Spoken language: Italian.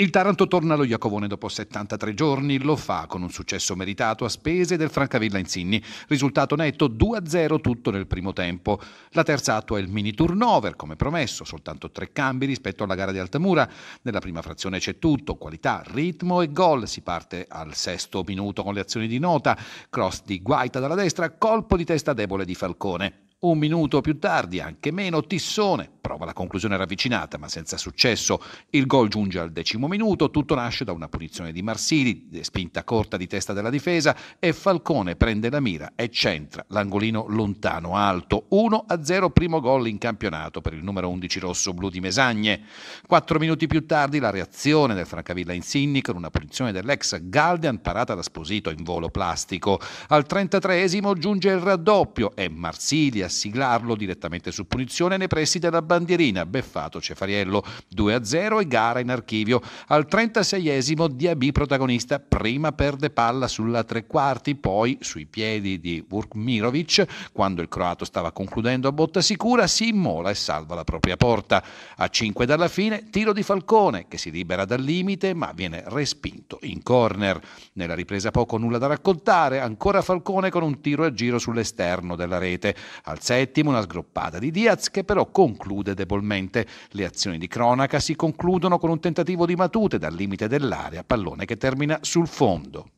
Il Taranto torna allo Iacovone dopo 73 giorni, lo fa con un successo meritato a spese del Francavilla Insigni, risultato netto 2-0 tutto nel primo tempo. La terza attua è il mini turnover, come promesso, soltanto tre cambi rispetto alla gara di Altamura. Nella prima frazione c'è tutto, qualità, ritmo e gol. Si parte al sesto minuto con le azioni di nota, cross di Guaita dalla destra, colpo di testa debole di Falcone. Un minuto più tardi, anche meno, Tissone prova la conclusione ravvicinata ma senza successo. Il gol giunge al decimo minuto, tutto nasce da una punizione di Marsili, eh, spinta corta di testa della difesa e Falcone prende la mira e centra l'angolino lontano alto. 1-0 primo gol in campionato per il numero 11 rosso-blu di Mesagne. Quattro minuti più tardi la reazione del Francavilla Insigni con una punizione dell'ex Galdian parata da Sposito in volo plastico. Al 33esimo giunge il raddoppio e Marsili a siglarlo direttamente su punizione nei pressi della bandiera bandierina, beffato Cefariello 2-0 e gara in archivio. Al 36esimo Diaby protagonista, prima perde palla sulla tre quarti, poi sui piedi di Vurkmirovic quando il croato stava concludendo a botta sicura, si immola e salva la propria porta. A 5 dalla fine, tiro di Falcone che si libera dal limite ma viene respinto in corner. Nella ripresa poco nulla da raccontare, ancora Falcone con un tiro a giro sull'esterno della rete. Al settimo una sgroppata di Diaz che però conclude conclude debolmente. Le azioni di cronaca si concludono con un tentativo di Matute dal limite dell'area, pallone che termina sul fondo.